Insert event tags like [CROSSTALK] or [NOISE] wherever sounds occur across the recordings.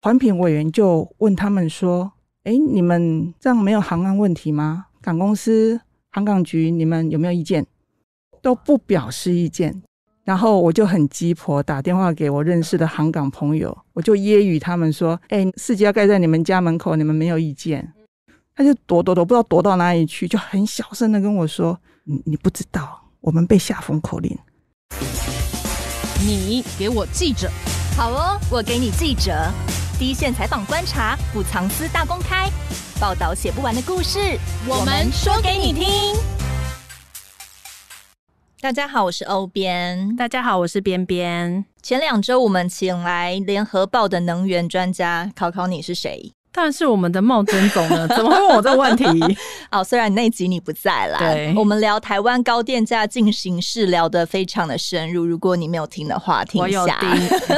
环评委员就问他们说：“哎，你们这样没有航安问题吗？港公司、航港局，你们有没有意见？都不表示意见。然后我就很鸡婆，打电话给我认识的航港朋友，我就揶揄他们说：‘哎，四期要盖在你们家门口，你们没有意见？’他就躲躲躲，不知道躲到哪里去，就很小声的跟我说：‘你你不知道，我们被下封口令。’你给我记者，好哦，我给你记者。”第一线采访观察，不藏私大公开，报道写不完的故事，我们说给你听。大家好，我是欧边。大家好，我是边边。前两周我们请来《联合报》的能源专家，考考你是谁。但是我们的茂尊总了，[LAUGHS] 怎么会问我这个问题？好，[LAUGHS] 虽然那集你不在对，我们聊台湾高电价进行式聊得非常的深入。如果你没有听的话，听一下，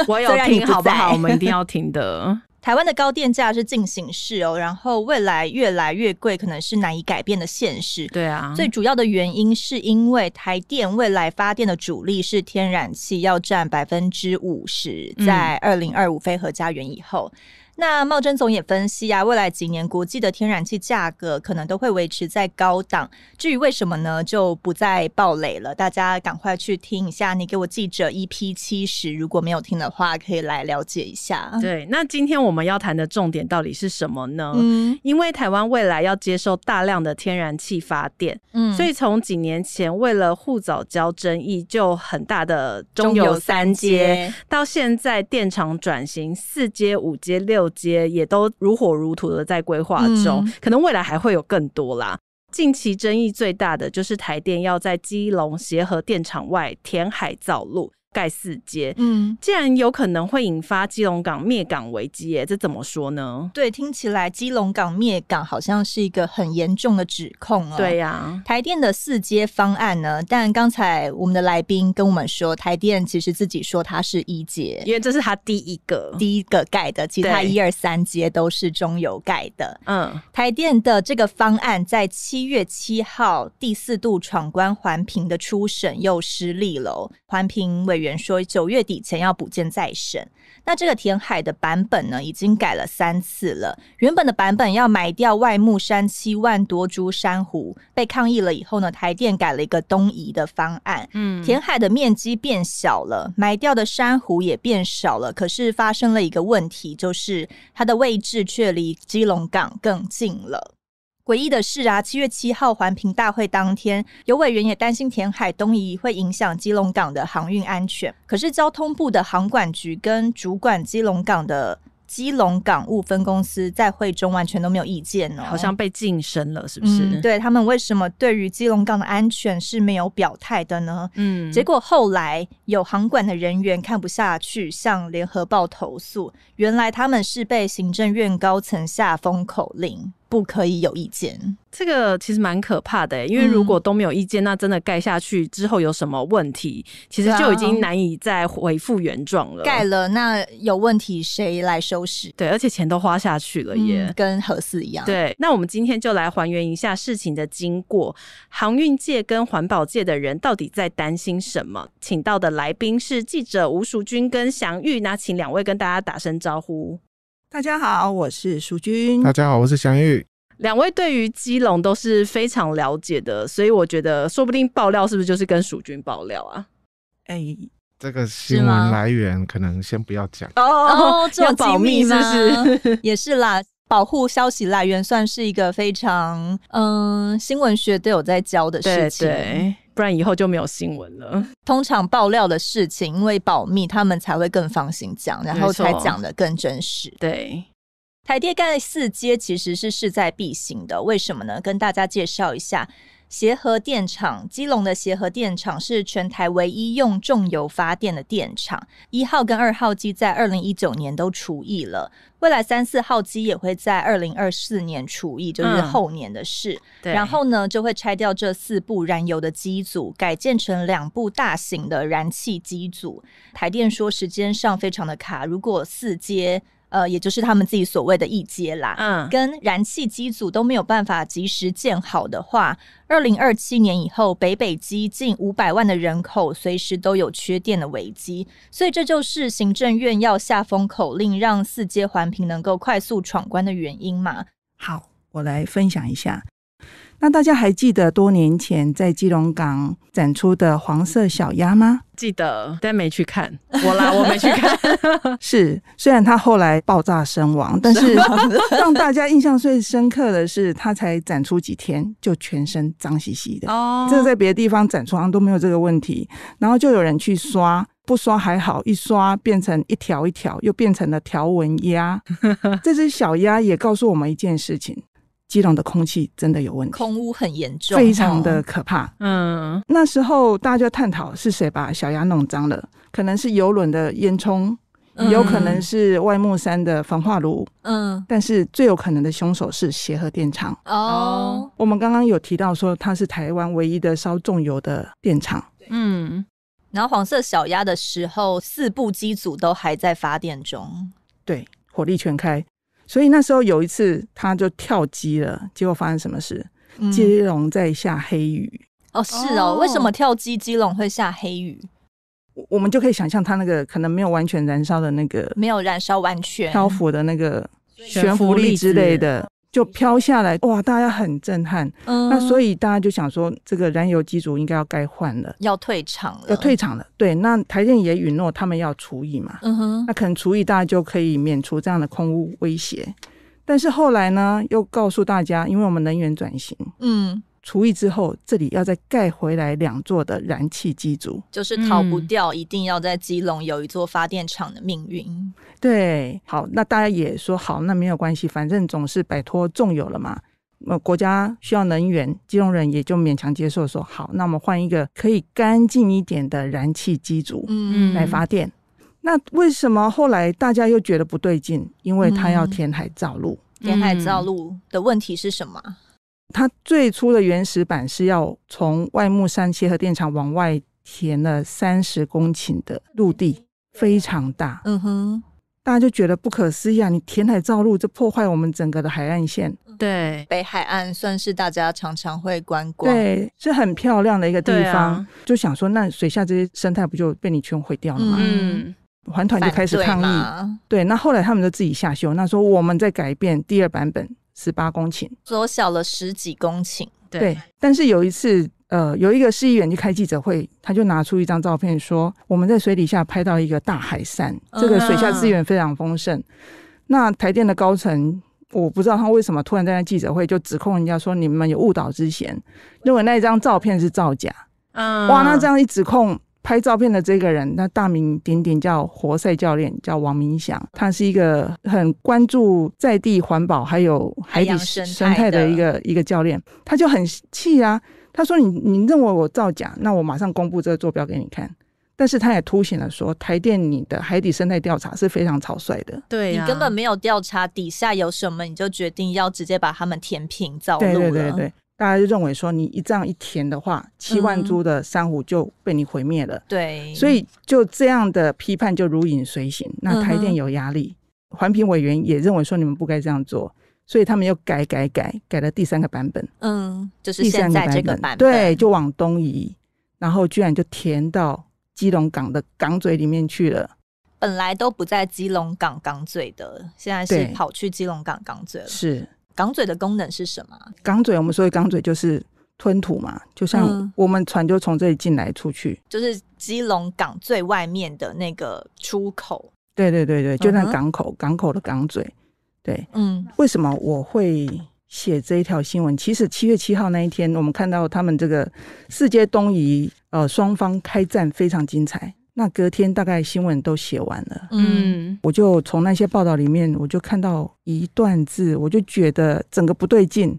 我有听。[LAUGHS] 好不好？我们一定要听的。台湾的高电价是进行式哦，然后未来越来越贵，可能是难以改变的现实。对啊，最主要的原因是因为台电未来发电的主力是天然气，要占百分之五十，在二零二五非核家园以后。那茂贞总也分析啊，未来几年国际的天然气价格可能都会维持在高档。至于为什么呢，就不再爆雷了。大家赶快去听一下，你给我记者一 P 七十，如果没有听的话，可以来了解一下。对，那今天我们要谈的重点到底是什么呢？嗯，因为台湾未来要接受大量的天然气发电，嗯，所以从几年前为了护早交争议就很大的中油三阶，到现在电厂转型四阶、五阶、六。街也都如火如荼的在规划中，可能未来还会有更多啦。近期争议最大的就是台电要在基隆协和电厂外填海造路。盖四街，嗯，竟然有可能会引发基隆港灭港危机，哎，这怎么说呢？对，听起来基隆港灭港好像是一个很严重的指控哦。对呀，台电的四阶方案呢？但刚才我们的来宾跟我们说，台电其实自己说它是一阶，因为这是它第一个第一个盖的，其他一二三阶都是中油盖的。嗯，台电的这个方案在七月七号第四度闯关环评的初审又失利了，环评委。原说九月底前要补建再审，那这个填海的版本呢，已经改了三次了。原本的版本要埋掉外木山七万多株珊瑚，被抗议了以后呢，台电改了一个东移的方案。嗯，填海的面积变小了，埋掉的珊瑚也变少了。可是发生了一个问题，就是它的位置却离基隆港更近了。唯一的是啊，七月七号环评大会当天，有委员也担心填海东移会影响基隆港的航运安全。可是交通部的航管局跟主管基隆港的基隆港务分公司在会中完全都没有意见哦，好像被晋升了，是不是？对，他们为什么对于基隆港的安全是没有表态的呢？嗯，结果后来有航管的人员看不下去，向联合报投诉，原来他们是被行政院高层下封口令。不可以有意见，这个其实蛮可怕的。因为如果都没有意见，那真的盖下去之后有什么问题，其实就已经难以再恢复原状了。盖了那有问题，谁来收拾？对，而且钱都花下去了，也跟和四一样。对，那我们今天就来还原一下事情的经过。航运界跟环保界的人到底在担心什么？请到的来宾是记者吴淑君跟祥玉，那请两位跟大家打声招呼。大家好，我是淑君。大家好，我是祥玉。两位对于基隆都是非常了解的，所以我觉得说不定爆料是不是就是跟蜀军爆料啊？哎，这个新闻来源可能先不要讲哦，要保密是不是？[LAUGHS] 也是啦，保护消息来源算是一个非常嗯，新闻学都有在教的事情。不然以后就没有新闻了。通常爆料的事情，因为保密，他们才会更放心讲，然后才讲的更真实。对，台电盖四阶其实是势在必行的，为什么呢？跟大家介绍一下。协和电厂，基隆的协和电厂是全台唯一用重油发电的电厂。一号跟二号机在二零一九年都除役了，未来三四号机也会在二零二四年除役，就是后年的事。然后呢，就会拆掉这四部燃油的机组，改建成两部大型的燃气机组。台电说时间上非常的卡，如果四阶。呃，也就是他们自己所谓的“一阶”啦，嗯，跟燃气机组都没有办法及时建好的话，二零二七年以后，北北基近五百万的人口随时都有缺电的危机，所以这就是行政院要下封口令，让四阶环评能够快速闯关的原因嘛？好，我来分享一下。那大家还记得多年前在基隆港展出的黄色小鸭吗？记得，但没去看。我啦，[LAUGHS] 我没去看。[LAUGHS] 是，虽然他后来爆炸身亡，但是 [LAUGHS] 让大家印象最深刻的是，他才展出几天就全身脏兮兮的哦。这在别的地方展出好像都没有这个问题，然后就有人去刷，不刷还好，一刷变成一条一条，又变成了条纹鸭。这只小鸭也告诉我们一件事情。基隆的空气真的有问题，空污很严重，非常的可怕。嗯，那时候大家就探讨是谁把小鸭弄脏了，可能是游轮的烟囱，有可能是外木山的焚化炉。嗯，但是最有可能的凶手是协和电厂。哦，我们刚刚有提到说它是台湾唯一的烧重油的电厂。嗯，然后黄色小鸭的时候，四部机组都还在发电中，对，火力全开。所以那时候有一次，他就跳机了，结果发生什么事？基隆在下黑雨哦，是哦，为什么跳机基隆会下黑雨？我我们就可以想象他那个可能没有完全燃烧的那个，没有燃烧完全漂浮的那个悬浮力之类的。就飘下来，哇！大家很震撼，那所以大家就想说，这个燃油机组应该要该换了，要退场了，要退场了。对，那台电也允诺他们要除以嘛，那可能除以大家就可以免除这样的空屋威胁，但是后来呢，又告诉大家，因为我们能源转型，嗯。除役之后，这里要再盖回来两座的燃气机组，就是逃不掉一定要在基隆有一座发电厂的命运。对，好，那大家也说好，那没有关系，反正总是摆脱重有了嘛。那国家需要能源，基隆人也就勉强接受，说好，那我们换一个可以干净一点的燃气机组来发电。那为什么后来大家又觉得不对劲？因为他要填海造路，填海造路的问题是什么？它最初的原始版是要从外木山切合电厂往外填了三十公顷的陆地，非常大。嗯哼，大家就觉得不可思议啊！你填海造陆，这破坏我们整个的海岸线。对，北海岸算是大家常常会观光，对，是很漂亮的一个地方。就想说，那水下这些生态不就被你全毁掉了吗？嗯，环团就开始抗议。对，那后来他们就自己下修，那说我们在改变第二版本。十八公顷，缩小了十几公顷。对，但是有一次，呃，有一个市议员去开记者会，他就拿出一张照片，说我们在水底下拍到一个大海山，这个水下资源非常丰盛。那台电的高层，我不知道他为什么突然在那记者会就指控人家说你们有误导之嫌，认为那张照片是造假。嗯，哇，那这样一指控。拍照片的这个人，那大名鼎鼎叫活塞教练，叫王明祥，他是一个很关注在地环保还有海底生态的一个一个教练，他就很气啊，他说：“你你认为我造假，那我马上公布这个坐标给你看。”但是他也凸显了说，台电你的海底生态调查是非常草率的，对，你根本没有调查底下有什么，你就决定要直接把他们填平造陆对，大家就认为说，你一这样一填的话，七万株的珊瑚就被你毁灭了。对，所以就这样的批判就如影随形。那台电有压力，环评委员也认为说你们不该这样做，所以他们又改改改，改了第三个版本。嗯，就是在这个版本，对，就往东移，然后居然就填到基隆港的港嘴里面去了。本来都不在基隆港港嘴的，现在是跑去基隆港港嘴了。是。港嘴的功能是什么？港嘴，我们说的港嘴就是吞吐嘛，就像我们船就从这里进来出去，就是基隆港最外面的那个出口。对对对对，就那港口，港口的港嘴。对，嗯，为什么我会写这一条新闻？其实七月七号那一天，我们看到他们这个世界东移，呃，双方开战非常精彩。那隔天大概新闻都写完了，嗯，我就从那些报道里面，我就看到一段字，我就觉得整个不对劲。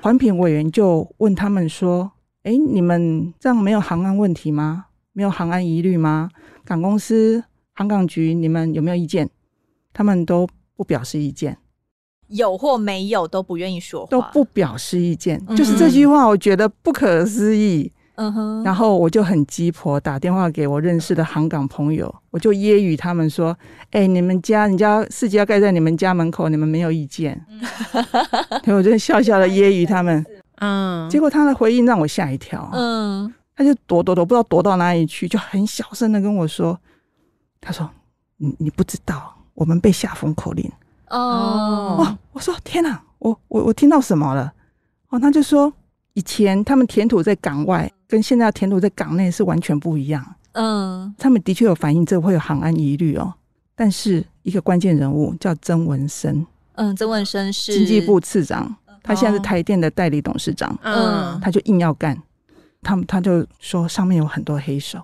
环评委员就问他们说：“哎，你们这样没有航安问题吗？没有航安疑虑吗？”港公司、航港局，你们有没有意见？他们都不表示意见，有或没有都不愿意说话，都不表示意见，就是这句话，我觉得不可思议。嗯哼，然后我就很鸡婆，打电话给我认识的杭港朋友，我就揶揄他们说：“哎，你们家人家四姐要盖在你们家门口，你们没有意见？” [LAUGHS] 我就笑笑的揶揄他们。嗯，结果他的回应让我吓一跳。嗯，他就躲躲躲，不知道躲到哪里去，就很小声的跟我说：“他说你你不知道，我们被下封口令。”哦我说天哪，我我我听到什么了？哦，他就说以前他们填土在港外。跟现在填路在港内是完全不一样。嗯，他们的确有反映，这会有航安疑虑哦。但是一个关键人物叫曾文生，嗯，曾文生是经济部次长，他现在是台电的代理董事长。嗯，他就硬要干，他们他就说上面有很多黑手，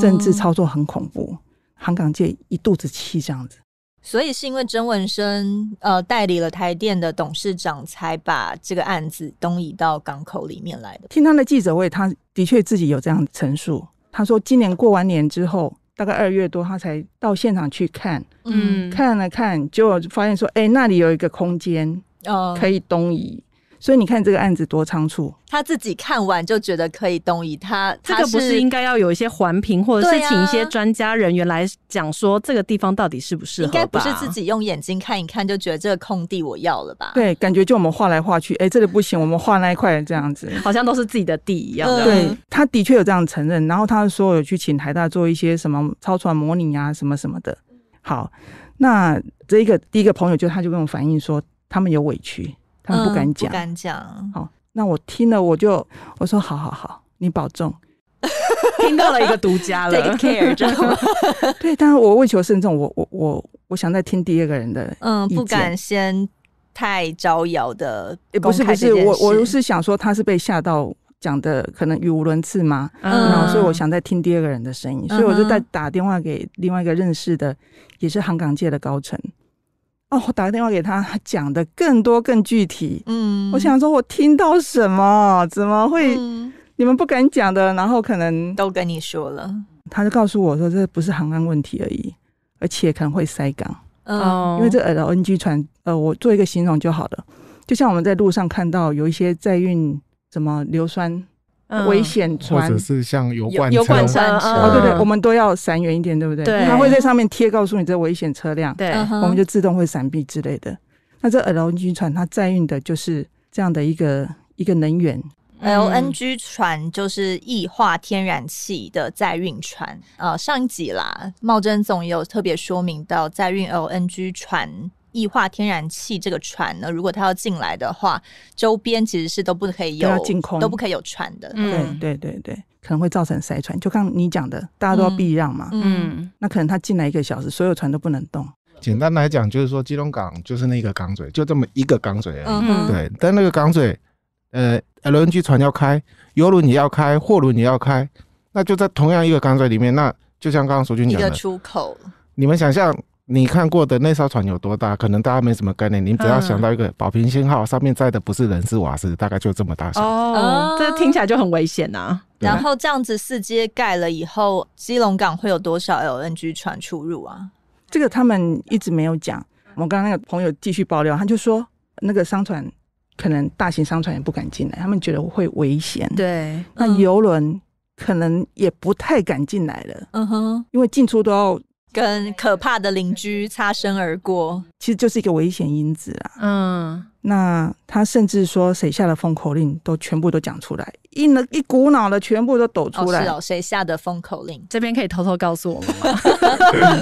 政治操作很恐怖，航港界一肚子气这样子。所以是因为曾文生呃代理了台电的董事长，才把这个案子东移到港口里面来的。听他的记者会，他的确自己有这样陈述。他说今年过完年之后，大概二月多，他才到现场去看，嗯，看了看，就发现说，哎，那里有一个空间哦，可以东移。所以你看这个案子多仓促，他自己看完就觉得可以同移。他，这个不是应该要有一些环评，或者是请一些专家人员来讲说这个地方到底适不适合？应该不是自己用眼睛看一看就觉得这个空地我要了吧？对，感觉就我们画来画去，哎，这里不行，我们画那一块这样子，好像都是自己的地一样的。对，他的确有这样承认，然后他说有去请台大做一些什么超船模拟啊，什么什么的。好，那这一个第一个朋友就他就跟我反映说，他们有委屈。他们不敢讲，不敢讲。好，那我听了，我就我说好好好，你保重。[LAUGHS] 听到了一个独家了，take care，[LAUGHS] 对。当然，我为求慎重，我我我我想再听第二个人的，嗯，不敢先太招摇的公不是件是，我我是想说，他是被吓到讲的，可能语无伦次嘛。嗯，然后所以我想再听第二个人的声音，所以我就再打电话给另外一个认识的，也是航港界的高层。哦，我打个电话给他，他讲的更多更具体。嗯，我想说，我听到什么，怎么会？嗯，你们不敢讲的，然后可能都跟你说了。他就告诉我说，这不是航安问题而已，而且可能会塞港。嗯，因为这 LNG 船，呃，我做一个形容就好了，就像我们在路上看到有一些在运什么硫酸。危险船，或者是像油罐车，对对，我们都要闪远一点，对不对？它会在上面贴告诉你这危险车辆，对，我们就自动会闪避之类的。那这 LNG 船它载运的就是这样的一个一个能源，LNG 船就是液化天然气的载运船啊。上一集啦，茂真总也有特别说明到载运 LNG 船。液化天然气这个船呢，如果它要进来的话，周边其实是都不可以有进空，都不可以有船的。嗯，对对对对，可能会造成塞船。就刚你讲的，大家都要避让嘛。嗯，那可能它进来一个小时，所有船都不能动。简单来讲，就是说基隆港就是那个港嘴，就这么一个港嘴。嗯嗯。对，但那个港嘴，呃，LNG 船要开，游轮也要开，货轮也要开，那就在同样一个港嘴里面，那就像刚刚苏俊讲的出口，你们想象。你看过的那艘船有多大？可能大家没什么概念。你只要想到一个保平信号，上面载的不是人是瓦斯，大概就这么大。小。哦，这听起来就很危险呐。然后这样子四街盖了以后，基隆港会有多少 LNG 船出入啊？这个他们一直没有讲。我刚刚那个朋友继续爆料，他就说那个商船可能大型商船也不敢进来，他们觉得会危险。对，那游轮可能也不太敢进来了。嗯哼，因为进出都要。跟可怕的邻居擦身而过。其实就是一个危险因子啊！嗯，那他甚至说谁下的封口令都全部都讲出来，一了，一股脑的全部都抖出来。是哦，谁下的封口令？这边可以偷偷告诉我们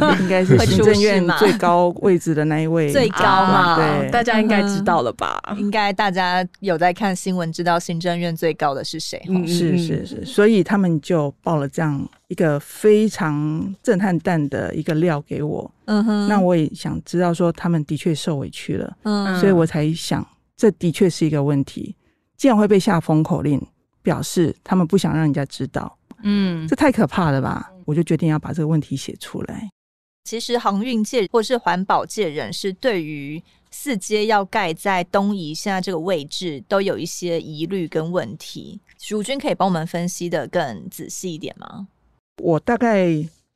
吗？[LAUGHS] 应该是行政院最高位置的那一位。最高嘛，对，大家应该知道了吧？应该大家有在看新闻，知道行政院最高的是谁？是是是，所以他们就报了这样一个非常震撼弹的一个料给我。嗯哼，那我也想知道说他们的确受委屈了，嗯，所以我才想，这的确是一个问题。既然会被下封口令，表示他们不想让人家知道，嗯，这太可怕了吧？我就决定要把这个问题写出来。其实航运界或是环保界人士对于四阶要盖在东移现在这个位置，都有一些疑虑跟问题。如君可以帮我们分析的更仔细一点吗？我大概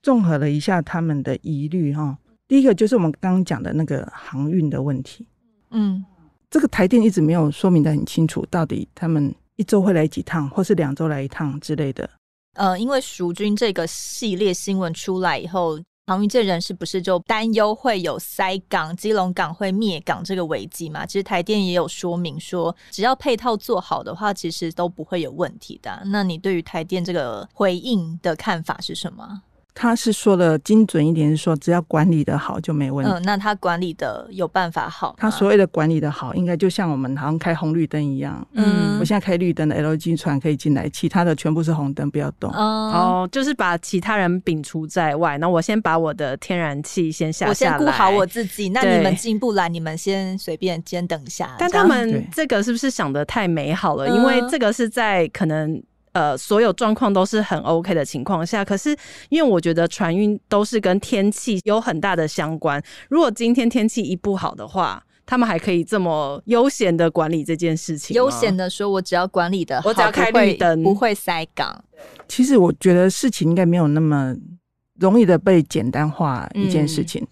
综合了一下他们的疑虑，哈。第一个就是我们刚刚讲的那个航运的问题，嗯，这个台电一直没有说明的很清楚，到底他们一周会来几趟，或是两周来一趟之类的。呃，因为赎军这个系列新闻出来以后，航运界人士不是就担忧会有塞港、基隆港会灭港这个危机嘛？其实台电也有说明说，只要配套做好的话，其实都不会有问题的。那你对于台电这个回应的看法是什么？他是说的精准一点，是说只要管理的好就没问题。嗯，那他管理的有办法好。他所谓的管理的好，应该就像我们好像开红绿灯一样。嗯，我现在开绿灯的 l e 船可以进来，其他的全部是红灯，不要动。哦，就是把其他人摒除在外。那我先把我的天然气先下，我先顾好我自己。那你们进不来，你们先随便先等一下。但他们这个是不是想的太美好了？因为这个是在可能。呃，所有状况都是很 OK 的情况下，可是因为我觉得船运都是跟天气有很大的相关。如果今天天气一不好的话，他们还可以这么悠闲的管理这件事情，悠闲的说我只要管理的好，我只要开绿灯，不会塞港。其实我觉得事情应该没有那么容易的被简单化一件事情。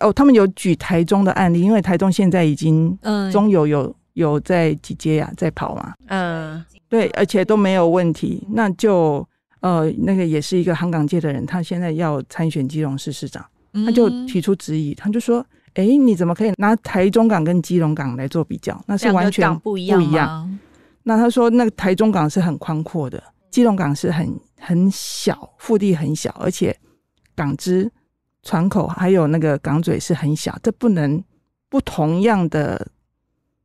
哦，他们有举台中的案例，因为台中现在已经，嗯，中油有有在几阶呀，在跑嘛，嗯。对，而且都没有问题。那就呃，那个也是一个航港界的人，他现在要参选基隆市市长，他就提出质疑，他就说：“哎，你怎么可以拿台中港跟基隆港来做比较？那是完全不一样。”不一样。那他说，那台中港是很宽阔的，基隆港是很很小，腹地很小，而且港只、船口还有那个港嘴是很小，这不能不同样的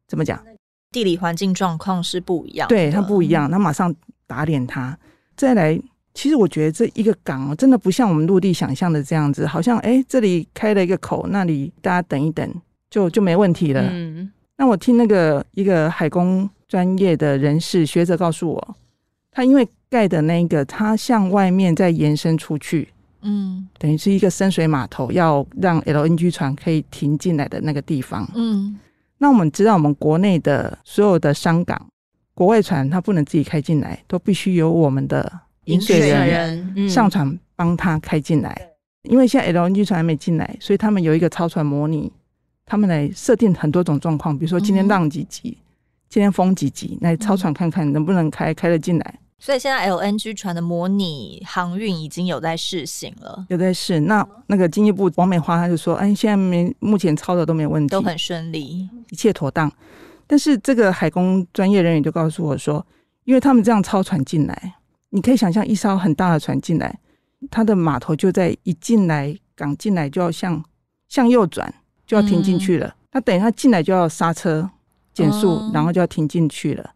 怎么讲？地理环境状况是不一样，对它不一样，那马上打脸它，再来。其实我觉得这一个港哦，真的不像我们陆地想象的这样子，好像哎，这里开了一个口，那里大家等一等，就就没问题了。嗯，那我听那个一个海工专业的人士学者告诉我，他因为盖的那个，它向外面在延伸出去，嗯，等于是一个深水码头，要让 LNG 船可以停进来的那个地方，嗯。那我们知道，我们国内的所有的商港，国外船它不能自己开进来，都必须由我们的引水人上船帮他开进来。因为现在 LNG 船还没进来，所以他们有一个超船模拟，他们来设定很多种状况，比如说今天浪几级，今天风几级，那超船看看能不能开，开了进来。所以现在 LNG 船的模拟航运已经有在试行了，有在试。那那个经济部王美花他就说，哎，现在没目前操的都没问题，都很顺利，一切妥当。但是这个海工专业人员就告诉我说，因为他们这样超船进来，你可以想象一艘很大的船进来，它的码头就在一进来港进来就要向向右转，就要停进去了。那等一下进来就要刹车减速，然后就要停进去了。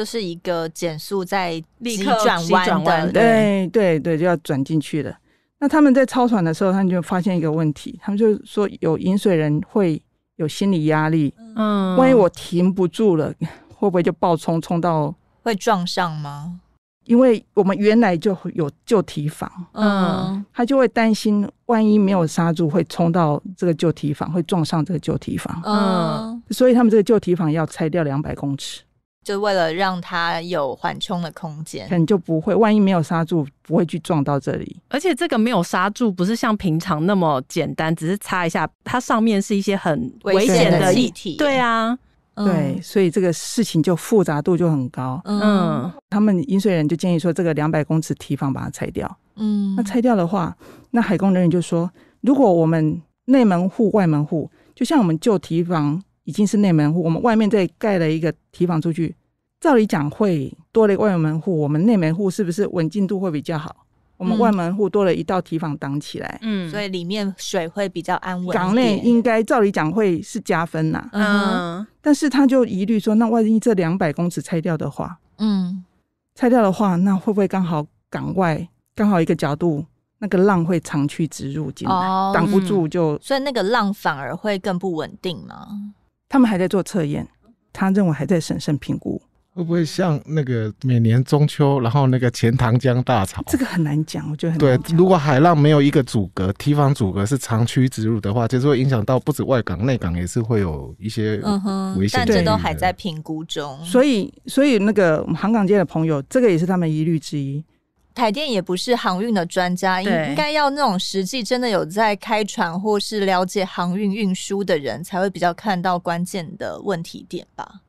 就是一个减速在立刻转弯的，对对对，就要转进去了。那他们在超船的时候，他们就发现一个问题，他们就说有饮水人会有心理压力。嗯，万一我停不住了，会不会就爆冲冲到？会撞上吗？因为我们原来就有旧提房，嗯，他就会担心，万一没有刹住，会冲到这个旧提房，会撞上这个旧提房。嗯，所以他们这个旧提房要拆掉两百公尺。就为了让它有缓冲的空间，可能就不会。万一没有刹住，不会去撞到这里。而且这个没有刹住，不是像平常那么简单，只是擦一下。它上面是一些很危险的气体。对啊，对，所以这个事情就复杂度就很高。嗯，他们饮水人就建议说，这个两百公尺提防把它拆掉。嗯，那拆掉的话，那海工人员就说，如果我们内门户外门户，就像我们旧提防。已经是内门户，我们外面再盖了一个提防出去，照理讲会多了一个外门户，我们内门户是不是稳进度会比较好？我们外门户多了一道提防挡起来，嗯，所以里面水会比较安稳。港内应该照理讲会是加分呐，嗯，但是他就疑虑说，那万一这两百公尺拆掉的话，嗯，拆掉的话，那会不会刚好港外刚好一个角度，那个浪会长驱直入进来，挡不住就，所以那个浪反而会更不稳定嘛。他们还在做测验，他认为还在审慎评估，会不会像那个每年中秋，然后那个钱塘江大潮？这个很难讲，我觉得。对，如果海浪没有一个阻隔，堤防阻隔是长驱直入的话，就是会影响到不止外港、内港，也是会有一些危险。但这都还在评估中。所以，所以那个我们航港界的朋友，这个也是他们疑虑之一。台电也不是航运的专家，应该要那种实际真的有在开船或是了解航运运输的人，才会比较看到关键的问题点吧。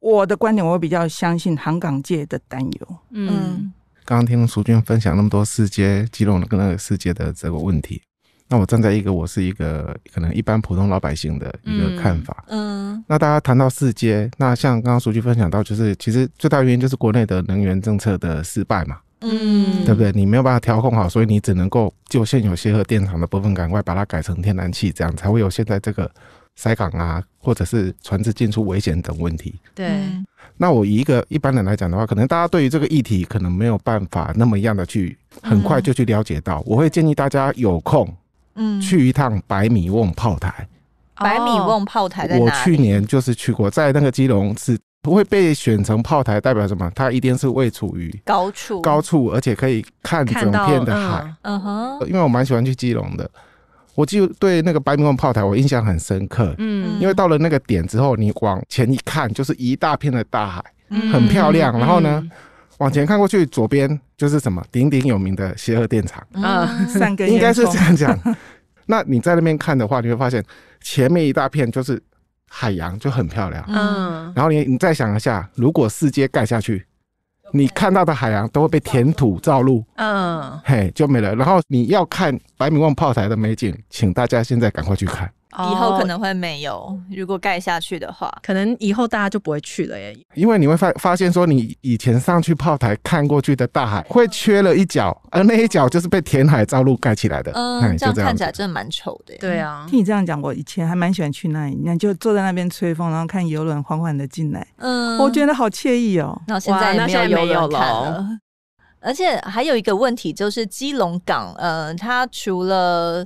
我的观点，我比较相信航港界的担忧。嗯，刚刚听苏军分享那么多四阶基隆跟那个世界的这个问题，那我站在一个我是一个可能一般普通老百姓的一个看法。嗯，那大家谈到四阶，那像刚刚苏军分享到，就是其实最大原因就是国内的能源政策的失败嘛。嗯，对不对？你没有办法调控好，所以你只能够就现有协和电厂的部分，赶快把它改成天然气，这样才会有现在这个塞港啊，或者是船只进出危险等问题。对，那我以一个一般人来讲的话，可能大家对于这个议题可能没有办法那么一样的去很快就去了解到。我会建议大家有空，嗯，去一趟百米瓮炮台。百米瓮炮台在哪？我去年就是去过，在那个基隆是不会被选成炮台代表什么？它一定是位处于高处，高处，而且可以看整片的海。嗯哼，因为我蛮喜欢去基隆的，我就对那个白明洞炮台我印象很深刻。嗯，因为到了那个点之后，你往前一看就是一大片的大海，很漂亮。然后呢，往前看过去，左边就是什么鼎鼎有名的协和电厂。嗯，[LAUGHS] 应该是这样讲。那你在那边看的话，你会发现前面一大片就是。海洋就很漂亮，嗯，然后你你再想一下，如果四街盖下去，你看到的海洋都会被填土造路，嗯，嘿，就没了。然后你要看白米望炮台的美景，请大家现在赶快去看。以后可能会没有，如果盖下去的话，可能以后大家就不会去了耶。因为你会发发现说，你以前上去炮台看过去的大海，会缺了一角，而那一角就是被填海造路盖起来的。嗯，这样看起来真的蛮丑的。对啊，听你这样讲，我以前还蛮喜欢去那，那就坐在那边吹风，然后看游轮缓缓的进来。嗯，我觉得好惬意哦。那现在没有游轮了。而且还有一个问题就是基隆港，嗯，它除了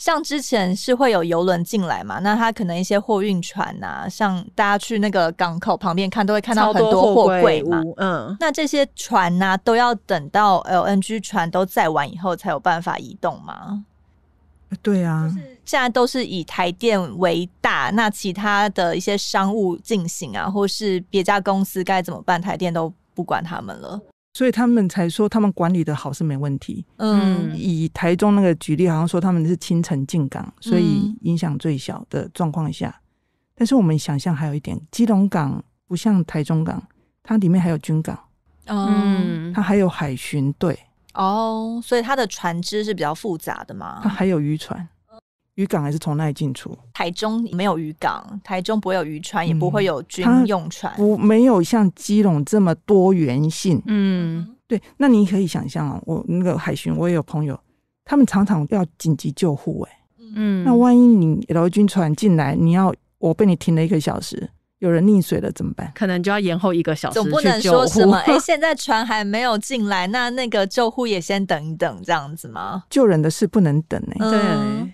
像之前是会有游轮进来嘛，那它可能一些货运船啊，像大家去那个港口旁边看，都会看到很多货柜嘛，嗯，那这些船呢，都要等到 LNG 船都载完以后，才有办法移动嘛。对啊，现在都是以台电为大，那其他的一些商务进行啊，或是别家公司该怎么办？台电都不管他们了。所以他们才说他们管理的好是没问题。嗯，以台中那个举例，好像说他们是清晨进港，所以影响最小的状况下。但是我们想象还有一点，基隆港不像台中港，它里面还有军港，嗯，它还有海巡队哦，所以它的船只是比较复杂的嘛。它还有渔船。渔港还是从那里进出？台中没有渔港，台中不会有渔船，也不会有军用船，不没有像基隆这么多元性。嗯，对。那你可以想象哦，我那个海巡，我也有朋友，他们常常要紧急救护。哎，嗯，那万一你有一军船进来，你要我被你停了一个小时。有人溺水了怎么办？可能就要延后一个小时总不能说什么哎，[LAUGHS] 现在船还没有进来，那那个救护也先等一等，这样子吗？救人的事不能等哎。对。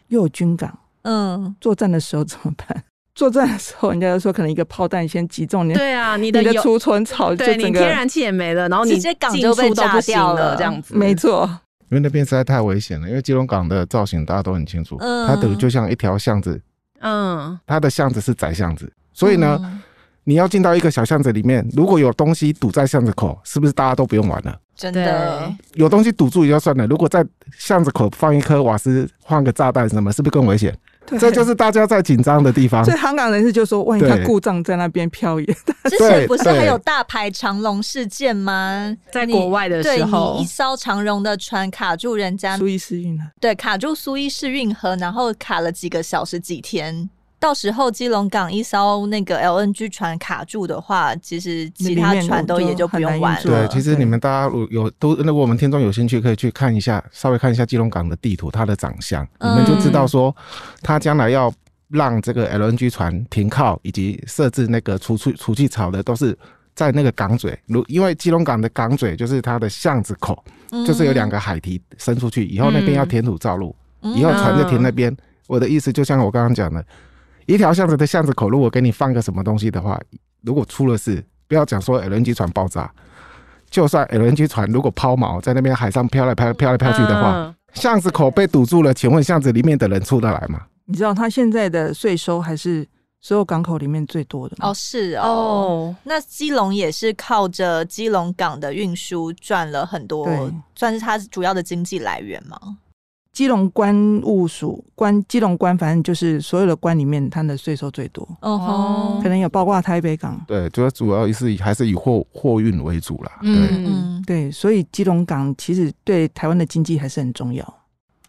又有军港，嗯，作战的时候怎么办？作战的时候，人家就说可能一个炮弹先击中你。对啊，你的储存槽，对，你天然气也没了，然后你这港就被炸掉了，这样子。没错，因为那边实在太危险了。因为基隆港的造型大家都很清楚，它等于就像一条巷子，嗯，它的巷子是窄巷子。所以呢，你要进到一个小巷子里面，如果有东西堵在巷子口，是不是大家都不用玩了？真的，有东西堵住也就算了。如果在巷子口放一颗瓦斯，放个炸弹什么，是不是更危险？这就是大家在紧张的地方。所以，香港人士就说：万一他故障在那边漂移，[LAUGHS] 之前不是还有大排长龙事件吗？在国外的时候，你一艘长龙的船卡住人家苏伊士运河，对，卡住苏伊士运河，然后卡了几个小时、几天。到时候基隆港一艘那个 LNG 船卡住的话，其实其他船都也就不用玩。了。对，其实你们大家有都那，我们听众有兴趣，可以去看一下，稍微看一下基隆港的地图，它的长相，你们就知道说，它将来要让这个 LNG 船停靠，以及设置那个储储储气槽的，都是在那个港嘴。如因为基隆港的港嘴就是它的巷子口，就是有两个海堤伸出去，以后那边要填土造路，以后船就停那边。我的意思就像我刚刚讲的。一条巷子的巷子口，如果给你放个什么东西的话，如果出了事，不要讲说 LNG 船爆炸，就算 LNG 船如果抛锚在那边海上飘来飘飘来飘去的话，巷子口被堵住了，请问巷子里面的人出得来吗？你知道他现在的税收还是所有港口里面最多的哦？是哦，那基隆也是靠着基隆港的运输赚了很多，算是他主要的经济来源吗？基隆关务署关基隆关，反正就是所有的关里面，它的税收最多。哦吼，可能有包括台北港。对，主要主要也是还是以货货运为主啦。嗯，对，所以基隆港其实对台湾的经济还是很重要。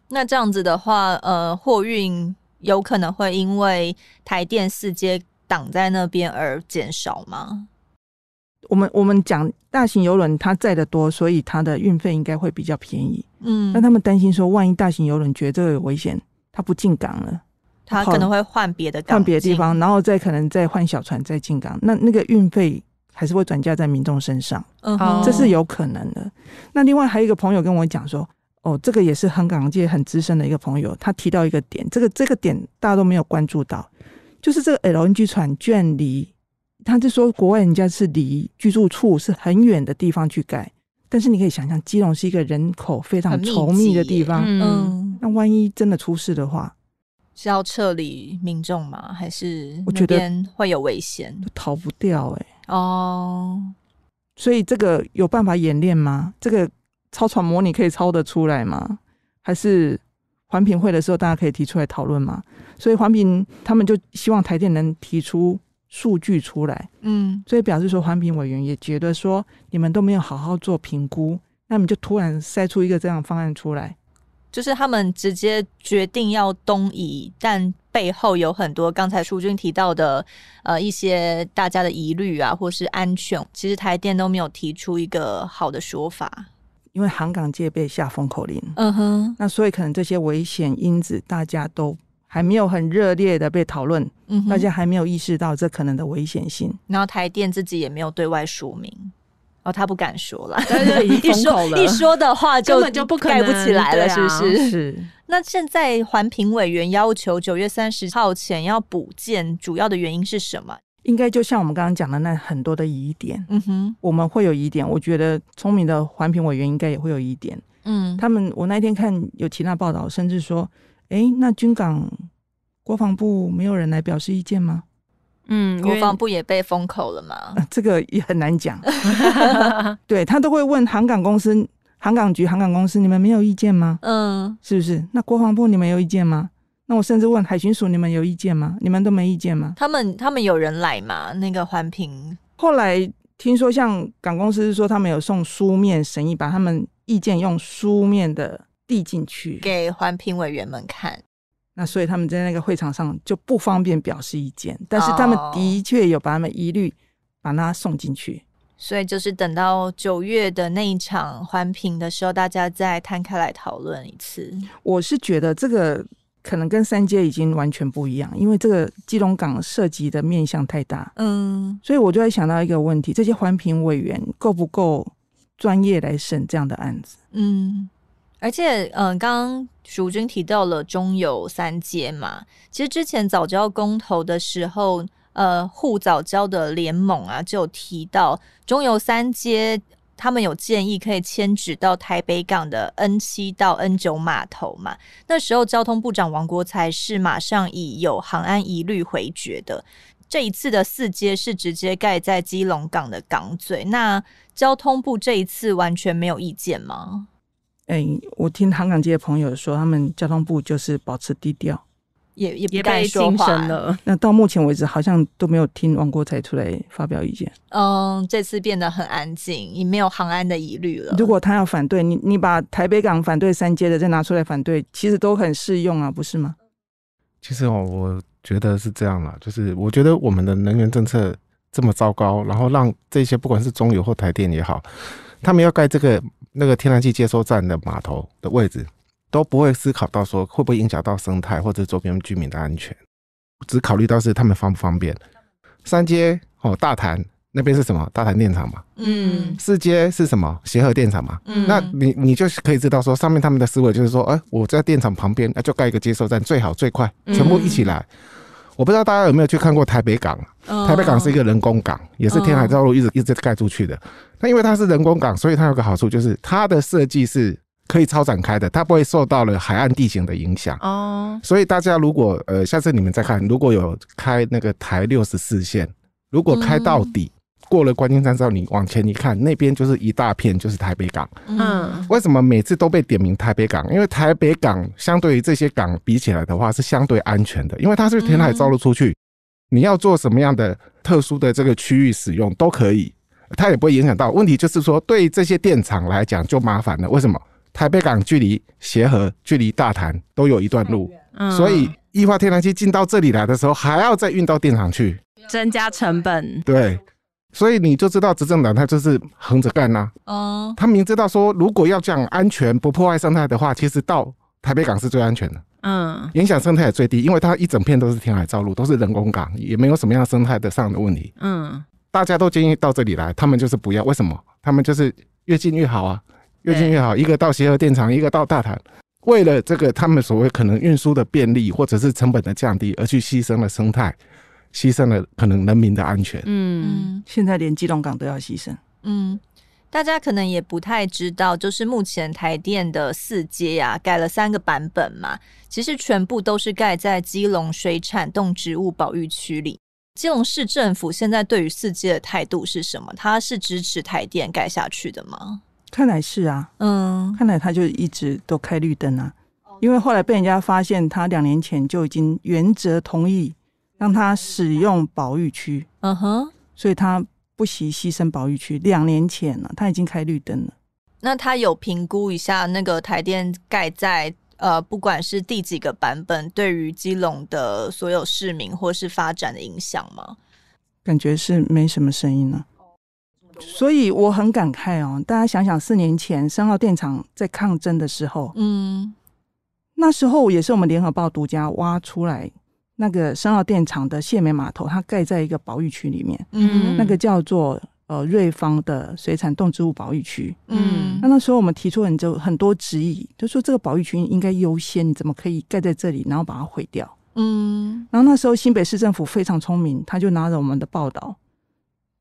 那这样子的话，呃，货运有可能会因为台电四街挡在那边而减少吗？我们我们讲大型游轮它载的多，所以它的运费应该会比较便宜。嗯，但他们担心说，万一大型游轮觉得这个有危险，它不进港了，它可能会换别的换别的地方，然后再可能再换小船再进港。那那个运费还是会转嫁在民众身上，这是有可能的。那另外还有一个朋友跟我讲说，哦，这个也是很港界很资深的一个朋友，他提到一个点，这个这个点大家都没有关注到，就是这个 LNG 船远离。他就说，国外人家是离居住处是很远的地方去盖，但是你可以想象，基隆是一个人口非常稠密的地方。嗯，那万一真的出事的话，是要撤离民众吗？还是我觉得会有危险，逃不掉哎。哦，所以这个有办法演练吗？这个操船模拟可以操得出来吗？还是环评会的时候大家可以提出来讨论吗？所以环评他们就希望台电能提出。数据出来，嗯，所以表示说环评委员也觉得说你们都没有好好做评估，那你们就突然塞出一个这样方案出来，就是他们直接决定要东移，但背后有很多刚才淑君提到的呃一些大家的疑虑啊，或是安全，其实台电都没有提出一个好的说法，因为航港界被下封口令，嗯哼，那所以可能这些危险因子大家都。还没有很热烈的被讨论，嗯大家还没有意识到这可能的危险性。然后台电自己也没有对外说明，哦，他不敢说了，[LAUGHS] 一说一说的话就根本就不可能盖不起来了，是不是？是。那现在环评委员要求九月三十号前要补建，主要的原因是什么？应该就像我们刚刚讲的那很多的疑点，嗯哼，我们会有疑点，我觉得聪明的环评委员应该也会有疑点，嗯，他们我那天看有其他报道，甚至说。哎，那军港国防部没有人来表示意见吗？嗯，国防部也被封口了吗？这个也很难讲。[LAUGHS] 对他都会问航港公司、航港局、航港公司，你们没有意见吗？嗯，是不是？那国防部你们有意见吗？那我甚至问海巡署，你们有意见吗？你们都没意见吗？他们他们有人来嘛？那个环评后来听说，像港公司是说他们有送书面审议，把他们意见用书面的。递进去给环评委员们看，那所以他们在那个会场上就不方便表示意见，但是他们的确有把他们一律把它送进去。所以就是等到九月的那一场环评的时候，大家再摊开来讨论一次。我是觉得这个可能跟三阶已经完全不一样，因为这个基隆港涉及的面向太大，嗯，所以我就在想到一个问题：这些环评委员够不够专业来审这样的案子？嗯。而且，嗯，刚刚淑君提到了中油三阶嘛，其实之前早教公投的时候，呃，护早教的联盟啊，就提到中油三阶，他们有建议可以迁址到台北港的 N 七到 N 九码头嘛。那时候交通部长王国才是马上以有航安一律回绝的。这一次的四阶是直接盖在基隆港的港嘴，那交通部这一次完全没有意见吗？哎，我听香港街的朋友说，他们交通部就是保持低调，也也也不敢发了。那到目前为止，好像都没有听王国才出来发表意见。嗯，这次变得很安静，也没有航安的疑虑了。如果他要反对你，你把台北港反对三阶的再拿出来反对，其实都很适用啊，不是吗？其实哦，我觉得是这样了，就是我觉得我们的能源政策这么糟糕，然后让这些不管是中油或台电也好。他们要盖这个那个天然气接收站的码头的位置，都不会思考到说会不会影响到生态或者周边居民的安全，只考虑到是他们方不方便。三街哦，大潭那边是什么？大潭电厂嘛。嗯。四街是什么？协和电厂嘛。嗯。那你你就可以知道说上面他们的思维就是说，哎，我在电厂旁边，那就盖一个接收站最好最快，全部一起来。我不知道大家有没有去看过台北港，台北港是一个人工港，也是天海道路一直一直盖出去的。那因为它是人工港，所以它有个好处就是它的设计是可以超展开的，它不会受到了海岸地形的影响。哦，所以大家如果呃下次你们再看，如果有开那个台六十四线，如果开到底。过了观音山之后，你往前一看，那边就是一大片，就是台北港。嗯，为什么每次都被点名台北港？因为台北港相对于这些港比起来的话，是相对安全的，因为它是填海造陆出去，你要做什么样的特殊的这个区域使用都可以，它也不会影响到。问题就是说，对这些电厂来讲就麻烦了。为什么台北港距离协和、距离大潭都有一段路，嗯、所以液化天然气进到这里来的时候，还要再运到电厂去，增加成本。对。所以你就知道执政党他就是横着干呐。哦，他明知道说，如果要讲安全、不破坏生态的话，其实到台北港是最安全的。嗯，影响生态也最低，因为它一整片都是填海造陆，都是人工港，也没有什么样生态的上的问题。嗯，大家都建议到这里来，他们就是不要。为什么？他们就是越近越好啊，越近越好。一个到协和电厂，一个到大潭，为了这个他们所谓可能运输的便利或者是成本的降低而去牺牲了生态。牺牲了可能人民的安全。嗯，现在连基隆港都要牺牲。嗯，大家可能也不太知道，就是目前台电的四阶呀，改了三个版本嘛，其实全部都是盖在基隆水产动植物保育区里。基隆市政府现在对于四阶的态度是什么？他是支持台电盖下去的吗？看来是啊。嗯，看来他就一直都开绿灯啊。因为后来被人家发现，他两年前就已经原则同意。让他使用保育区，嗯哼，所以他不惜牺牲保育区。两年前了，他已经开绿灯了。那他有评估一下那个台电盖在呃，不管是第几个版本，对于基隆的所有市民或是发展的影响吗？感觉是没什么声音了。所以我很感慨哦，大家想想四年前三号电厂在抗争的时候，嗯，那时候也是我们联合报独家挖出来。那个深澳电厂的谢美码头，它盖在一个保育区里面，嗯，那个叫做呃瑞芳的水产动植物保育区，嗯，那那时候我们提出了很多质疑，就说这个保育区应该优先，你怎么可以盖在这里，然后把它毁掉？嗯，然后那时候新北市政府非常聪明，他就拿着我们的报道，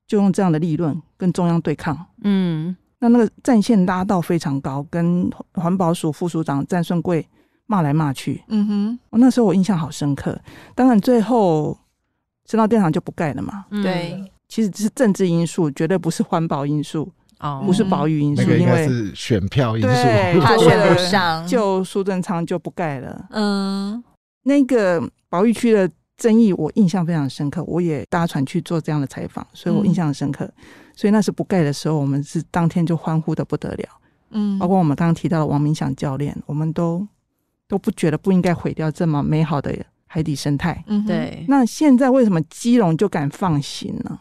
就用这样的立论跟中央对抗，嗯，那那个战线拉到非常高，跟环保署副署长战顺贵。骂来骂去，嗯哼，我那时候我印象好深刻。当然最后，升到电厂就不盖了嘛。对，其实是政治因素，绝对不是环保因素，哦、不是保育因素，因为是选票因素，对，他选不上，就苏贞昌就不盖了。嗯，那个保育区的争议，我印象非常深刻。我也搭船去做这样的采访，所以我印象深刻。所以那是不盖的时候，我们是当天就欢呼的不得了。嗯，包括我们刚刚提到的王明祥教练，我们都。都不觉得不应该毁掉这么美好的海底生态，嗯，对。那现在为什么基隆就敢放行呢？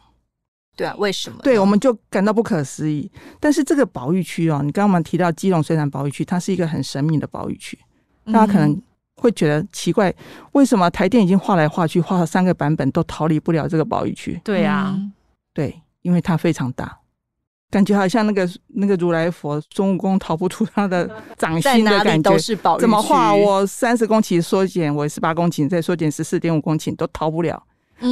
对啊，为什么？对，我们就感到不可思议。但是这个保育区哦，你刚刚我们提到基隆虽然保育区，它是一个很神秘的保育区，大家可能会觉得奇怪，为什么台电已经画来画去，画了三个版本都逃离不了这个保育区？对啊，对，因为它非常大。感觉好像那个那个如来佛，孙悟空逃不出他的掌心，哪里都是保怎么画？我三十公顷缩减，为十八公顷再缩减十四点五公顷都逃不了。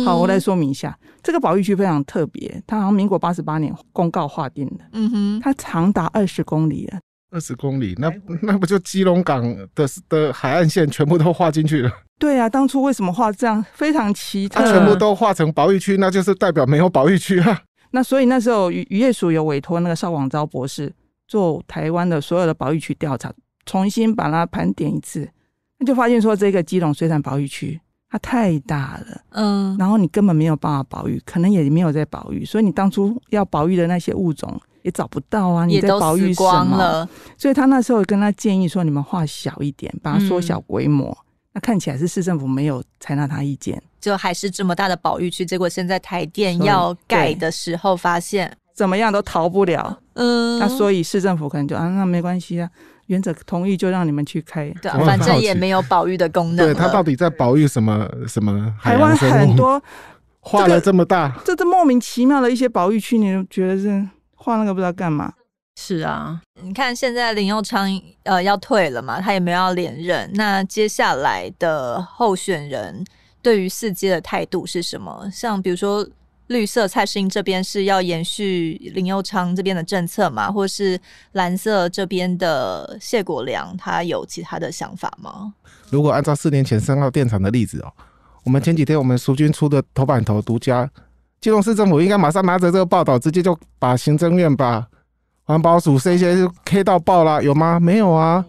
好，我来说明一下，这个保育区非常特别，它好像民国八十八年公告划定的。嗯哼，它长达二十公里啊。二十公里，那那不就基隆港的的海岸线全部都划进去了？对啊，当初为什么画这样非常奇？它全部都划成保育区，那就是代表没有保育区啊。那所以那时候，鱼渔业署有委托那个邵广昭博士做台湾的所有的保育区调查，重新把它盘点一次，那就发现说这个基隆水产保育区它太大了，嗯，然后你根本没有办法保育，可能也没有在保育，所以你当初要保育的那些物种也找不到啊，你在保育光了。所以他那时候跟他建议说，你们画小一点，把它缩小规模，那看起来是市政府没有采纳他意见。就还是这么大的保育区，结果现在台电要改的时候，发现怎么样都逃不了。嗯，那所以市政府可能就啊，那没关系啊，原则同意就让你们去开。对，反正也没有保育的功能。对，他到底在保育什么什么？台湾很多 [LAUGHS] 画了这么大，这这莫名其妙的一些保育区，你都觉得是画那个不知道干嘛。是啊，你看现在林佑昌呃要退了嘛，他也没要连任，那接下来的候选人。对于四 G 的态度是什么？像比如说绿色蔡适英这边是要延续林佑昌这边的政策嘛，或是蓝色这边的谢国良他有其他的想法吗？如果按照四年前深澳电厂的例子哦，我们前几天我们苏军出的头版头独家，金隆市政府应该马上拿着这个报道，直接就把行政院把环保署这些就 K 到爆了，有吗？没有啊。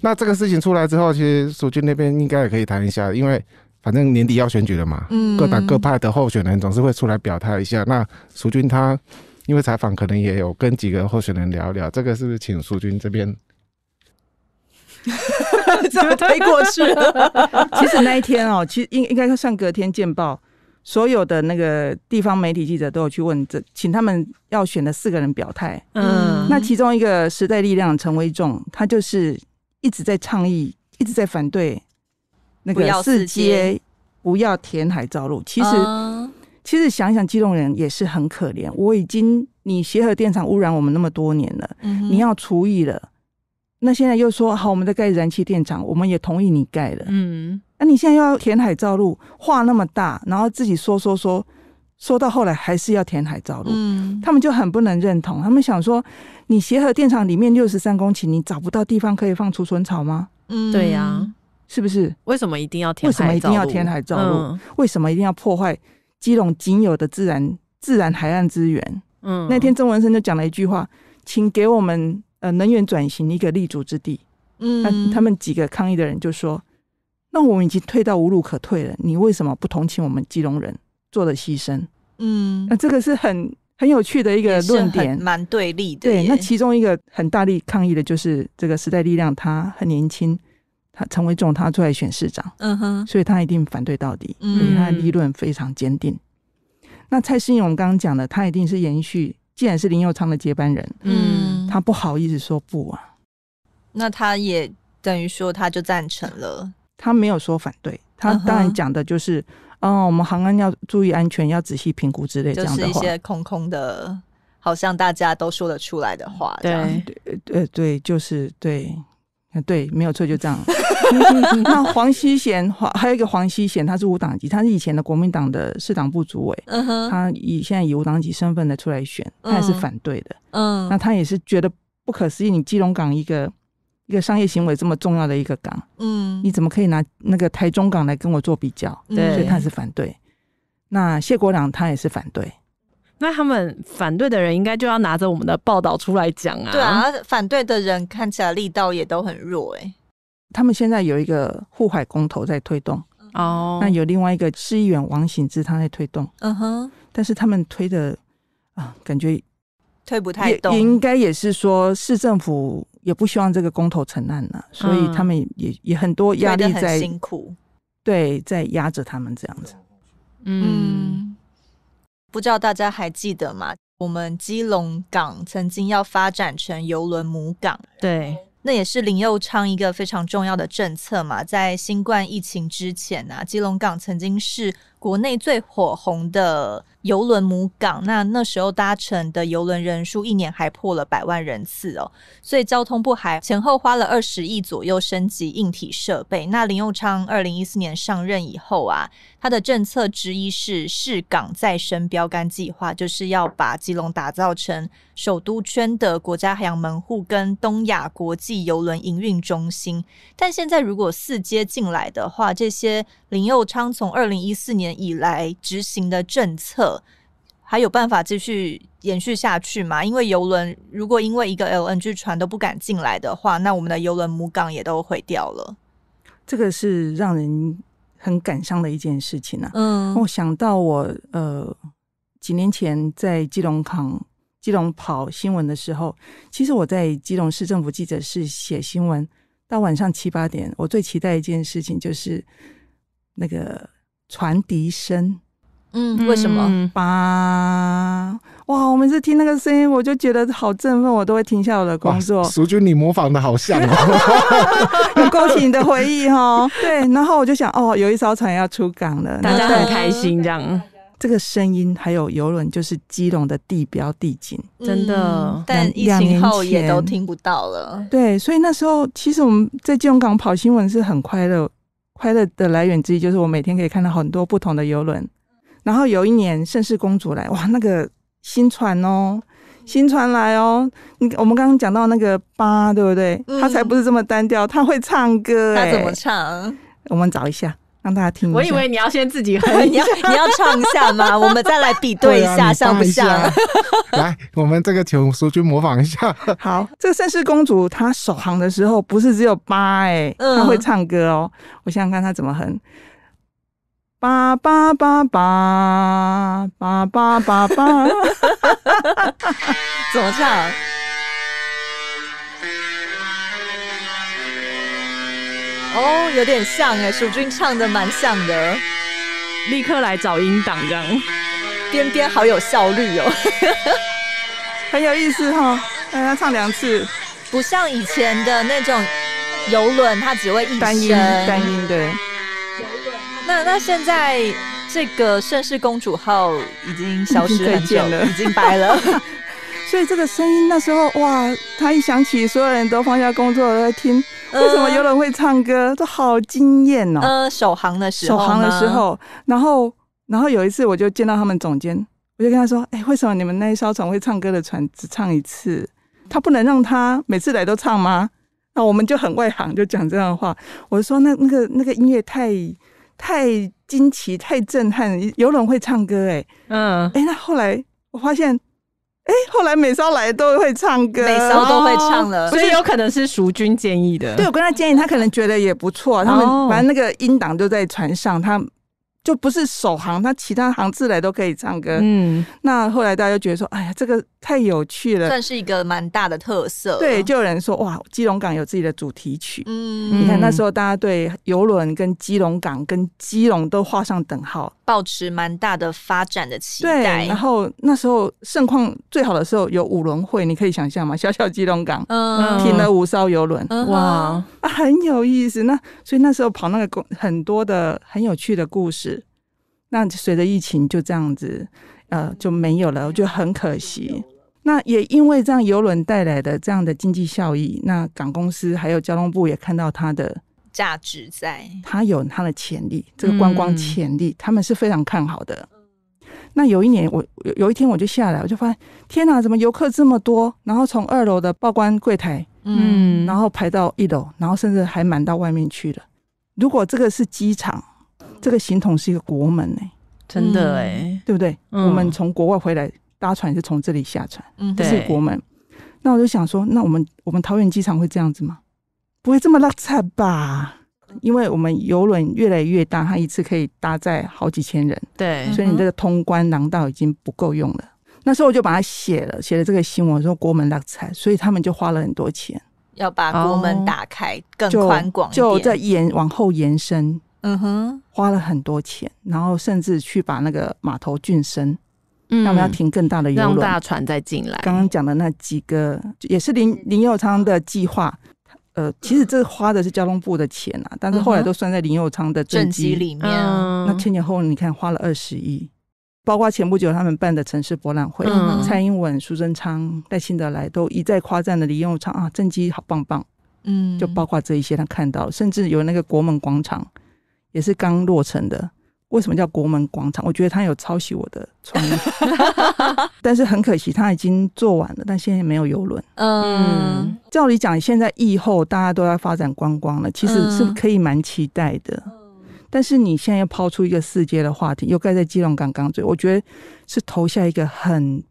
那这个事情出来之后，其实苏军那边应该也可以谈一下，因为。反正年底要选举了嘛，各党各派的候选人总是会出来表态一下。那苏军他因为采访可能也有跟几个候选人聊聊，这个是不是请苏军这边？怎 [LAUGHS] 么推过去？[LAUGHS] 其实那一天哦，其实应应该算隔天见报，所有的那个地方媒体记者都有去问这，请他们要选的四个人表态。嗯，那其中一个时代力量陈威仲，他就是一直在倡议，一直在反对。那个四街，不要填海造路，其实其实想想基隆人也是很可怜。我已经，你协和电厂污染我们那么多年了，你要除以了，那现在又说好，我们在盖燃气电厂，我们也同意你盖了。嗯，那你现在又要填海造路，话那么大，然后自己说说说说到后来还是要填海造路，他们就很不能认同。他们想说，你协和电厂里面六十三公顷，你找不到地方可以放储存草吗？嗯，对呀。是不是？为什么一定要填海造陆？为什么一定要破坏基隆仅有的自然自然海岸资源？嗯，那天曾文生就讲了一句话：“请给我们呃能源转型一个立足之地。”嗯，那他们几个抗议的人就说：“那我们已经退到无路可退了，你为什么不同情我们基隆人做的牺牲？”嗯，那这个是很很有趣的一个论点，蛮对立的。对，那其中一个很大力抗议的就是这个时代力量，他很年轻。他成为众，他出来选市长，嗯哼，所以他一定反对到底，嗯，他的立论非常坚定。那蔡适勇，我们刚刚讲的，他一定是延续，既然是林佑昌的接班人，嗯，他不好意思说不啊。那他也等于说他就赞成了，他没有说反对，他当然讲的就是，哦，我们航安要注意安全，要仔细评估之类这样的一些空空的，好像大家都说得出来的话，对，对，对，就是对，对，没有错，就这样。[LAUGHS] [LAUGHS] 那黄西贤，还还有一个黄西贤，他是无党籍，他是以前的国民党的市党部主委，他以现在以无党籍身份的出来选，他也是反对的。嗯，那他也是觉得不可思议，你基隆港一个一个商业行为这么重要的一个港，嗯，你怎么可以拿那个台中港来跟我做比较？对，所以他是反对。那谢国良他也是反对。那他们反对的人应该就要拿着我们的报道出来讲啊。对啊，反对的人看起来力道也都很弱哎。他们现在有一个护海公投在推动哦，那有另外一个市议员王醒之他在推动，嗯哼。但是他们推的啊，感觉推不太动，应该也是说市政府也不希望这个公投成案了，所以他们也也很多压力在辛苦，对，在压着他们这样子。嗯，不知道大家还记得吗？我们基隆港曾经要发展成邮轮母港，对。那也是林佑昌一个非常重要的政策嘛，在新冠疫情之前呢，基隆港曾经是。国内最火红的游轮母港，那那时候搭乘的游轮人数一年还破了百万人次哦，所以交通部还前后花了二十亿左右升级硬体设备。那林佑昌二零一四年上任以后啊，他的政策之一是“市港再生标杆计划”，就是要把基隆打造成首都圈的国家海洋门户跟东亚国际游轮营运中心。但现在如果四阶进来的话，这些林佑昌从二零一四年。以来执行的政策还有办法继续延续下去吗？因为游轮如果因为一个 LNG 船都不敢进来的话，那我们的游轮母港也都毁掉了。这个是让人很感伤的一件事情啊！嗯，我想到我呃几年前在基隆港基隆跑新闻的时候，其实我在基隆市政府记者室写新闻到晚上七八点，我最期待一件事情就是那个。船笛声，嗯，为什么？八，哇！我们是听那个声音，我就觉得好振奋，我都会停下我的工作。淑君，你模仿的好像，又 [LAUGHS] 勾起你的回忆哈。对，然后我就想，哦，有一艘船要出港了，大家很开心这样。这个声音还有游轮，就是基隆的地标地景，真的。但疫情后也都听不到了。对，所以那时候其实我们在基隆港跑新闻是很快乐。快乐的来源之一就是我每天可以看到很多不同的游轮。然后有一年盛世公主来，哇，那个新船哦，新船来哦。你我们刚刚讲到那个巴，对不对？它才不是这么单调，他会唱歌他怎么唱？我们找一下。让大家听，我以为你要先自己哼，[LAUGHS] 你要你要唱一下吗？[LAUGHS] 我们再来比对一下，像不像？[LAUGHS] 来，我们这个请淑君模仿一下。好，这个盛世公主她首航的时候不是只有八哎，她会唱歌哦。我想想看她怎么哼：八八八八八八八八，怎么唱？哦，有点像哎，蜀君唱的蛮像的，立刻来找音档这样，边边好有效率哦，[LAUGHS] 很有意思哈，让他唱两次，不像以前的那种游轮，他只会单音单音对，那那现在这个盛世公主号已经消失很久了，已经白了，[LAUGHS] 所以这个声音那时候哇，他一响起，所有人都放下工作在听。[LAUGHS] 为什么游轮会唱歌？都好惊艳哦！嗯，首航的时候，首航的时候，然后，然后有一次我就见到他们总监，我就跟他说：“哎，为什么你们那一艘船会唱歌的船只唱一次？他不能让他每次来都唱吗？那我们就很外行，就讲这样的话。我说那那个那个音乐太太惊奇、太震撼，游轮会唱歌哎，嗯，哎，那后来我发现。”哎，后来美少来都会唱歌，美少都会唱了，所以有可能是淑军建议的。对我跟他建议，他可能觉得也不错。他们反正那个音档就在船上，他。就不是首行，他其他行自来都可以唱歌。嗯，那后来大家就觉得说，哎呀，这个太有趣了，算是一个蛮大的特色。对，就有人说，哇，基隆港有自己的主题曲。嗯，你看那时候大家对游轮跟基隆港跟基隆都画上等号，保持蛮大的发展的期待。对，然后那时候盛况最好的时候有五轮会，你可以想象吗？小小基隆港，嗯，停了五艘游轮，哇，啊，很有意思。那所以那时候跑那个公很多的很有趣的故事。那随着疫情就这样子，呃，就没有了。我觉得很可惜。那也因为这样游轮带来的这样的经济效益，那港公司还有交通部也看到它的价值在，它有它的潜力，这个观光潜力，他们是非常看好的。那有一年我有有一天我就下来，我就发现天哪，怎么游客这么多？然后从二楼的报关柜台，嗯，然后排到一楼，然后甚至还满到外面去了。如果这个是机场。这个行桶是一个国门呢，真的哎，对不对？我们从国外回来搭船是从这里下船，这是国门。那我就想说，那我们我们桃园机场会这样子吗？不会这么拉彩吧？因为我们游轮越来越大，它一次可以搭载好几千人，对，所以你这个通关廊道已经不够用了。那时候我就把它写了，写了这个新闻，说国门拉彩，所以他们就花了很多钱要把国门打开更宽广，就在延往后延伸。嗯哼，花了很多钱，然后甚至去把那个码头浚嗯，那我们要停更大的油轮、大船再进来。刚刚讲的那几个也是林林佑昌的计划，呃，其实这花的是交通部的钱啊，但是后来都算在林佑昌的政绩里面。那千年后你看花了二十亿，包括前不久他们办的城市博览会，蔡英文、苏贞昌、戴新德来都一再夸赞的林永昌啊，政绩好棒棒。嗯，就包括这一些他看到，甚至有那个国门广场。也是刚落成的，为什么叫国门广场？我觉得他有抄袭我的创意，[LAUGHS] 但是很可惜，他已经做完了，但现在没有游轮。嗯，照理讲，现在疫后大家都在发展观光了，其实是可以蛮期待的。但是你现在又抛出一个世界的话题，又盖在基隆港港嘴，我觉得是投下一个很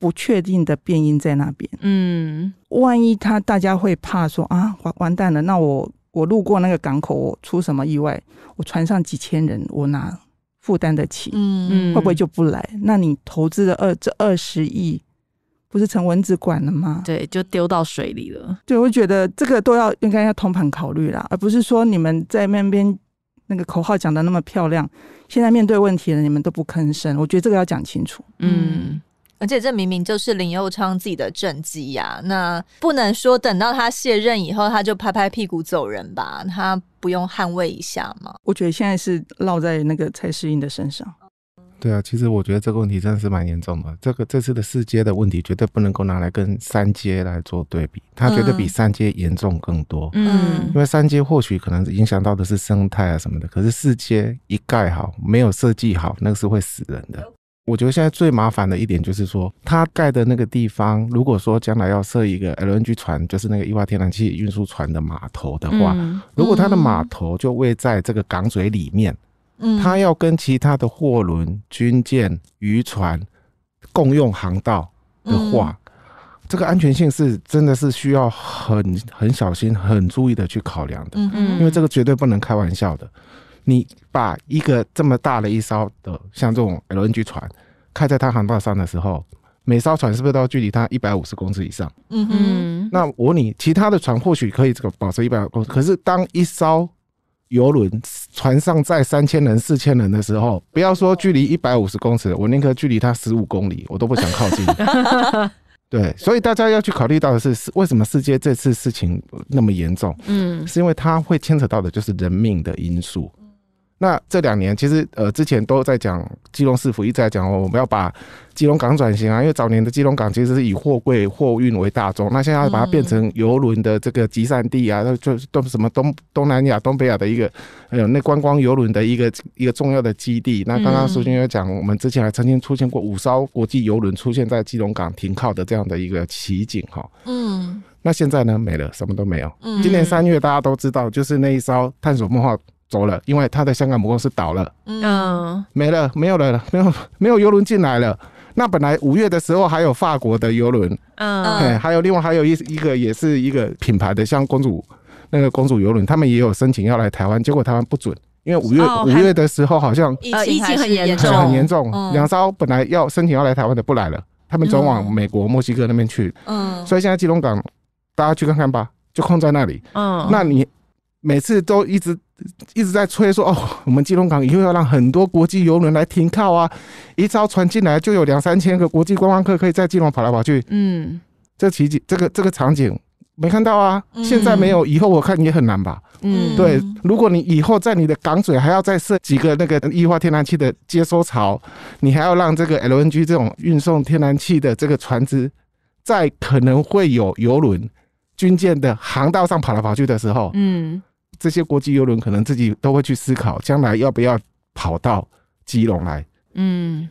不确定的变音在那边。嗯，万一他大家会怕说啊，完完蛋了，那我。我路过那个港口，我出什么意外？我船上几千人，我哪负担得起？嗯，会不会就不来？那你投资的二这二十亿，不是成蚊子馆了吗？对，就丢到水里了。对，我觉得这个都要应该要通盘考虑啦，而不是说你们在那边那个口号讲的那么漂亮，现在面对问题了，你们都不吭声。我觉得这个要讲清楚。嗯。而且这明明就是林佑昌自己的政绩呀，那不能说等到他卸任以后，他就拍拍屁股走人吧？他不用捍卫一下吗？我觉得现在是落在那个蔡诗英的身上。对啊，其实我觉得这个问题真的是蛮严重的。这个这次的四阶的问题绝对不能够拿来跟三阶来做对比，它绝对比三阶严重更多。嗯，因为三阶或许可能影响到的是生态啊什么的，可是四阶一盖好没有设计好，那个是会死人的。我觉得现在最麻烦的一点就是说，它盖的那个地方，如果说将来要设一个 LNG 船，就是那个液化天然气运输船的码头的话，如果它的码头就位在这个港嘴里面，嗯，它要跟其他的货轮、军舰、渔船共用航道的话，这个安全性是真的是需要很很小心、很注意的去考量的，嗯嗯，因为这个绝对不能开玩笑的。你把一个这么大的一艘的像这种 LNG 船开在它航道上的时候，每艘船是不是都要距离它一百五十公尺以上？嗯哼。那我问你其他的船或许可以这个保持一百五十公，可是当一艘游轮船上载三千人、四千人的时候，不要说距离一百五十公尺，我宁可距离它十五公里，我都不想靠近。[LAUGHS] 对，所以大家要去考虑到的是，是为什么世界这次事情那么严重？嗯，是因为它会牵扯到的就是人命的因素。那这两年，其实呃，之前都在讲，基隆市府一直在讲哦，我们要把基隆港转型啊，因为早年的基隆港其实是以货柜货运为大宗，那现在要把它变成游轮的这个集散地啊，就东什么东东南亚、东北亚的一个，还有那观光游轮的一个一个重要的基地。那刚刚苏俊又讲，我们之前还曾经出现过五艘国际游轮出现在基隆港停靠的这样的一个奇景哈。嗯。那现在呢，没了，什么都没有。今年三月大家都知道，就是那一艘探索梦幻。走了，因为他的香港母公司倒了，嗯，没了，没有了，没有没有游轮进来了。那本来五月的时候还有法国的游轮，嗯，还有另外还有一一个也是一个品牌的，像公主那个公主游轮，他们也有申请要来台湾，结果台湾不准，因为五月五月的时候好像疫情很严重，很严重。两艘本来要申请要来台湾的不来了，他们转往美国、墨西哥那边去。嗯，所以现在基隆港大家去看看吧，就空在那里。嗯，那你。每次都一直一直在催说哦，我们基隆港以后要让很多国际游轮来停靠啊，一艘船进来就有两三千个国际观光客可以在基隆跑来跑去。嗯，这奇迹，这个这个场景没看到啊，现在没有，以后我看也很难吧。嗯，对，如果你以后在你的港嘴还要再设几个那个液化天然气的接收槽，你还要让这个 LNG 这种运送天然气的这个船只在可能会有游轮、军舰的航道上跑来跑去的时候，嗯。这些国际游轮可能自己都会去思考，将来要不要跑到基隆来？嗯，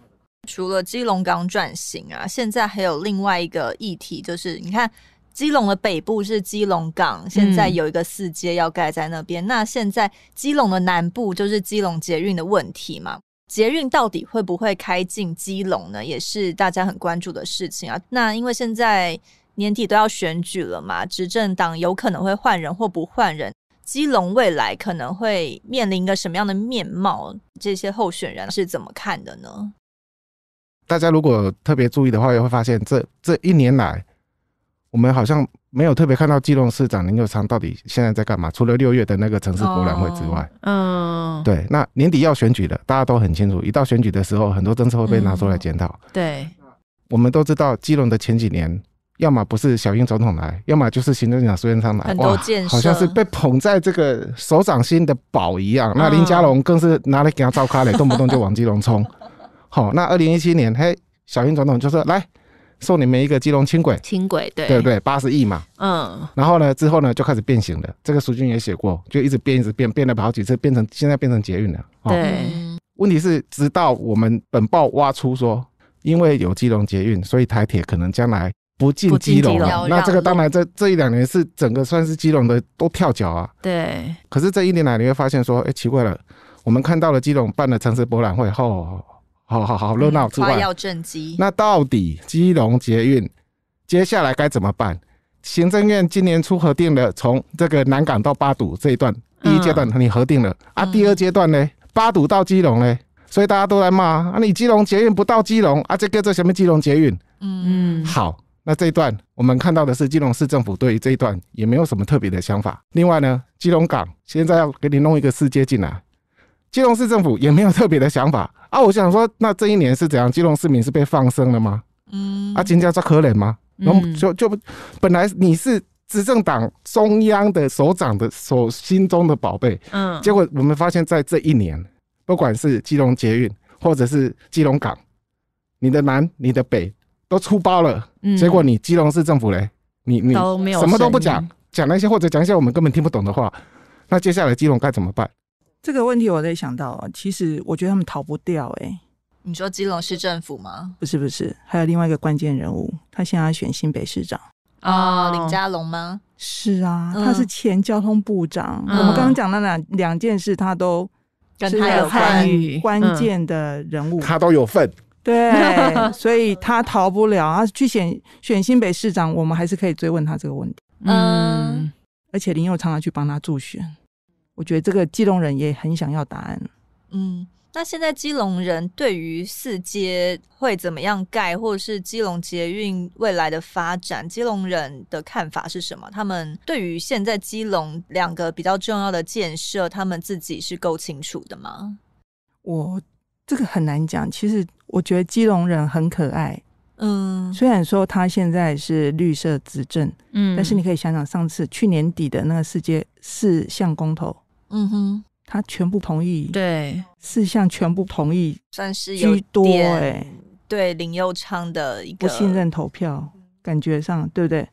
除了基隆港转型啊，现在还有另外一个议题，就是你看基隆的北部是基隆港，现在有一个四街要盖在那边。那现在基隆的南部就是基隆捷运的问题嘛？捷运到底会不会开进基隆呢？也是大家很关注的事情啊。那因为现在年底都要选举了嘛，执政党有可能会换人或不换人。基隆未来可能会面临一个什么样的面貌？这些候选人是怎么看的呢？大家如果特别注意的话，也会发现这这一年来，我们好像没有特别看到基隆市长林佑昌到底现在在干嘛。除了六月的那个城市博览会之外，嗯，对，那年底要选举的，大家都很清楚。一到选举的时候，很多政策会被拿出来检讨。对，我们都知道基隆的前几年。要么不是小英总统来，要么就是行政长苏贞昌来，哇，好像是被捧在这个手掌心的宝一样。那林佳龙更是拿来给他照咖喱，动不动就往基隆冲。[LAUGHS] 好，那二零一七年，嘿，小英总统就说来送你们一个基隆轻轨，轻轨对，对不对？八十亿嘛，嗯。然后呢，之后呢就开始变形了。这个苏军也写过，就一直变，一直变，变了好几次，变成现在变成捷运了。对。问题是，直到我们本报挖出说，因为有基隆捷运，所以台铁可能将来。不进基隆，那这个当然这这一两年是整个算是基隆的都跳脚啊。对。可是这一年来你会发现说，哎，奇怪了，我们看到了基隆办的城市博览会，哦，好好好，热闹之外，要那到底基隆捷运接下来该怎么办？行政院今年初核定了从这个南港到八堵这一段，第一阶段你核定了啊，第二阶段呢，八堵到基隆呢？所以大家都在骂啊，你基隆捷运不到基隆啊，这个这什么基隆捷运？嗯嗯，好。那这一段，我们看到的是基隆市政府对于这一段也没有什么特别的想法。另外呢，基隆港现在要给你弄一个市街进来，基隆市政府也没有特别的想法啊。我想说，那这一年是怎样？基隆市民是被放生了吗？嗯。啊，金家说可怜吗？嗯。就就本来你是执政党中央的首长的首心中的宝贝，嗯。结果我们发现，在这一年，不管是基隆捷运或者是基隆港，你的南，你的北。都出包了，结果你基隆市政府嘞，你你都没有什么都不讲，讲那些或者讲一些我们根本听不懂的话，那接下来基隆该怎么办？这个问题我得想到，其实我觉得他们逃不掉。哎，你说基隆市政府吗？不是不是，还有另外一个关键人物，他现在选新北市长啊，林佳龙吗？是啊，他是前交通部长。我们刚刚讲的两两件事，他都跟他有关关键的人物，他都有份。对，[LAUGHS] 所以他逃不了啊！去选选新北市长，我们还是可以追问他这个问题。嗯，而且林佑常常去帮他助选，我觉得这个基隆人也很想要答案。嗯，那现在基隆人对于四阶会怎么样盖，或是基隆捷运未来的发展，基隆人的看法是什么？他们对于现在基隆两个比较重要的建设，他们自己是够清楚的吗？我。这个很难讲，其实我觉得基隆人很可爱，嗯，虽然说他现在是绿色执政，嗯，但是你可以想想上次去年底的那个世界四项公投，嗯哼，他全部同意，对，四项全部同意，算是有点对林佑昌的一个不信任投票，感觉上对不对？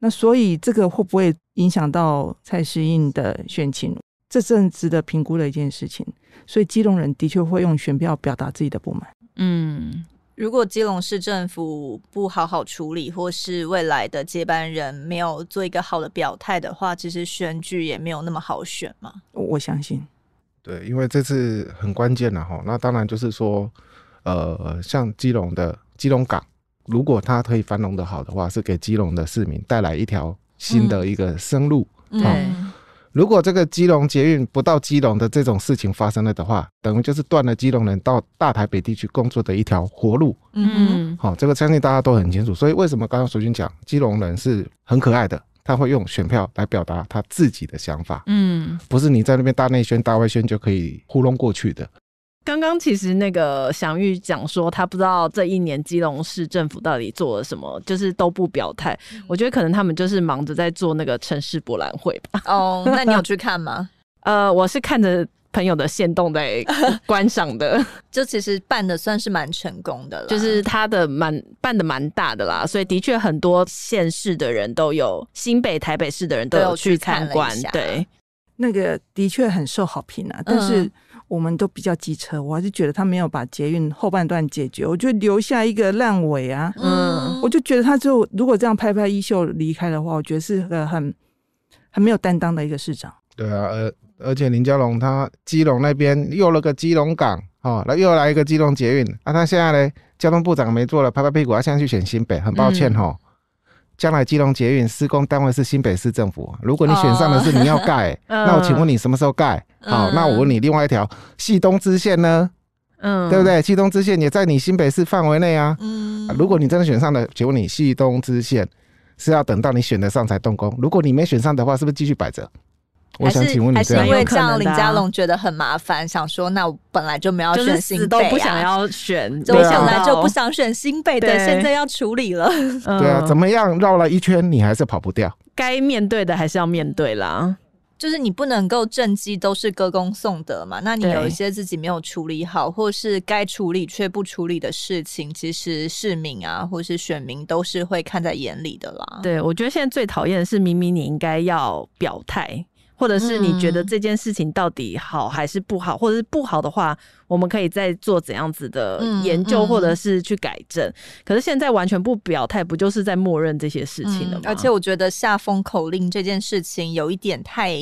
那所以这个会不会影响到蔡诗印的选情？这阵值得评估的一件事情，所以基隆人的确会用选票表达自己的不满。嗯，如果基隆市政府不好好处理，或是未来的接班人没有做一个好的表态的话，其实选举也没有那么好选嘛。我相信，对，因为这次很关键了哈。那当然就是说，呃，像基隆的基隆港，如果它可以繁荣的好的话，是给基隆的市民带来一条新的一个生路。嗯如果这个基隆捷运不到基隆的这种事情发生了的话，等于就是断了基隆人到大台北地区工作的一条活路。嗯，好，这个相信大家都很清楚。所以为什么刚刚淑君讲基隆人是很可爱的？他会用选票来表达他自己的想法。嗯，不是你在那边大内宣、大外宣就可以糊弄过去的。刚刚其实那个祥玉讲说，他不知道这一年基隆市政府到底做了什么，就是都不表态。我觉得可能他们就是忙着在做那个城市博览会吧。哦，那你有去看吗？[LAUGHS] 呃，我是看着朋友的线动在 [LAUGHS] 观赏的。就其实办的算是蛮成功的了，就是他的蛮办的蛮大的啦，所以的确很多县市的人都有，新北、台北市的人都有去参观。对，那个的确很受好评啊，但是。我们都比较机车，我还是觉得他没有把捷运后半段解决，我就留下一个烂尾啊。嗯，我就觉得他之如果这样拍拍衣袖离开的话，我觉得是个很很没有担当的一个市长。对啊，而而且林佳龙他基隆那边又了个基隆港哦，那又来一个基隆捷运啊，他现在呢交通部长没做了，拍拍屁股，他现在去选新北，很抱歉哈。将来基隆捷运施工单位是新北市政府。如果你选上的是你要盖，那我请问你什么时候盖？好，那我问你另外一条，汐东支线呢？嗯，对不对？汐东支线也在你新北市范围内啊。嗯，如果你真的选上了，请问你汐东支线是要等到你选得上才动工？如果你没选上的话，是不是继续摆着？还是还是因为样林佳龙觉得很麻烦，想说那我本来就没有选新北啊，不想要选，我想来就不想选新北的，现在要处理了。[LAUGHS] 对啊，怎么样绕了一圈，你还是跑不掉。该面对的还是要面对啦，就是你不能够正机都是歌功颂德嘛。那你有一些自己没有处理好，或是该处理却不处理的事情，其实市民啊，或是选民都是会看在眼里的啦。对，我觉得现在最讨厌的是明明你应该要表态。或者是你觉得这件事情到底好还是不好，或者是不好的话，我们可以再做怎样子的研究，或者是去改正。可是现在完全不表态，不就是在默认这些事情了吗？而且我觉得下封口令这件事情有一点太。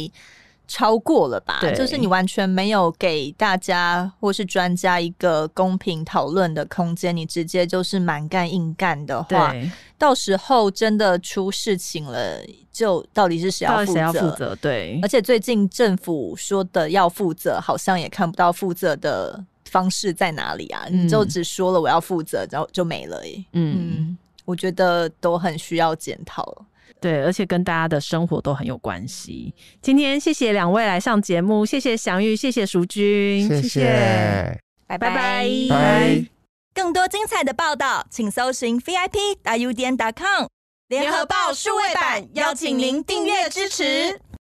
超过了吧？就是你完全没有给大家或是专家一个公平讨论的空间，你直接就是蛮干硬干的话，到时候真的出事情了，就到底是谁要负责？对，而且最近政府说的要负责，好像也看不到负责的方式在哪里啊？你就只说了我要负责，然后就没了耶。嗯，我觉得都很需要检讨。对，而且跟大家的生活都很有关系。今天谢谢两位来上节目，谢谢祥玉，谢谢淑君，谢谢，拜拜拜拜。更多精彩的报道，请搜寻 v i p u d n d o c o m 联合报数位版，邀请您订阅支持。